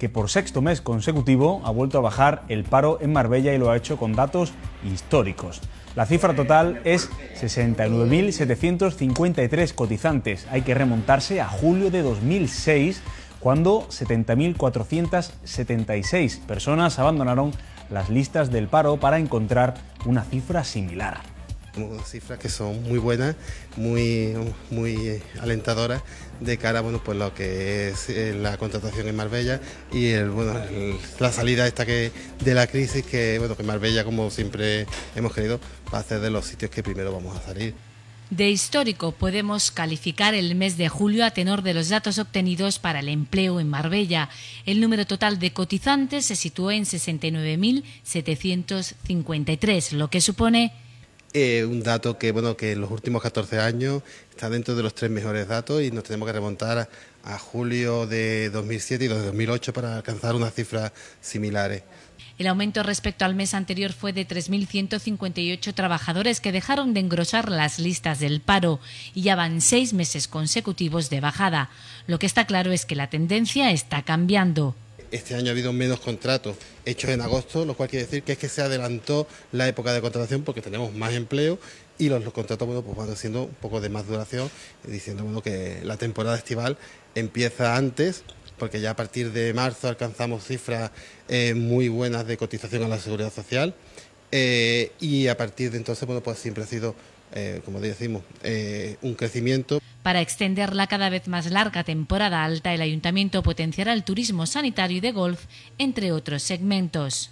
que por sexto mes consecutivo ha vuelto a bajar el paro en Marbella y lo ha hecho con datos históricos. La cifra total es 69.753 cotizantes. Hay que remontarse a julio de 2006, cuando 70.476 personas abandonaron las listas del paro para encontrar una cifra similar cifras que son muy buenas, muy, muy alentadoras de cara bueno, pues lo que es eh, la contratación en Marbella y la salida esta que, de la crisis que, bueno, que Marbella, como siempre hemos querido, va a ser de los sitios que primero vamos a salir. De histórico podemos calificar el mes de julio a tenor de los datos obtenidos para el empleo en Marbella. El número total de cotizantes se situó en 69.753, lo que supone eh, un dato que, bueno, que en los últimos 14 años está dentro de los tres mejores datos y nos tenemos que remontar a, julio de 2007 y de 2008 para alcanzar unas cifras similares. El aumento respecto al mes anterior fue de 3.158 trabajadores que dejaron de engrosar las listas del paro y ya van seis meses consecutivos de bajada. Lo que está claro es que la tendencia está cambiando. Este año ha habido menos contratos hechos en agosto, lo cual quiere decir que es que se adelantó la época de contratación porque tenemos más empleo y los, contratos bueno, pues van siendo un poco de más duración, diciendo que la temporada estival empieza antes porque ya a partir de marzo alcanzamos cifras eh, muy buenas de cotización a la seguridad social eh, y a partir de entonces, bueno, pues siempre ha sido, eh, como decimos, eh, un crecimiento. Para extender la cada vez más larga temporada alta, el ayuntamiento potenciará el turismo sanitario y de golf, entre otros segmentos.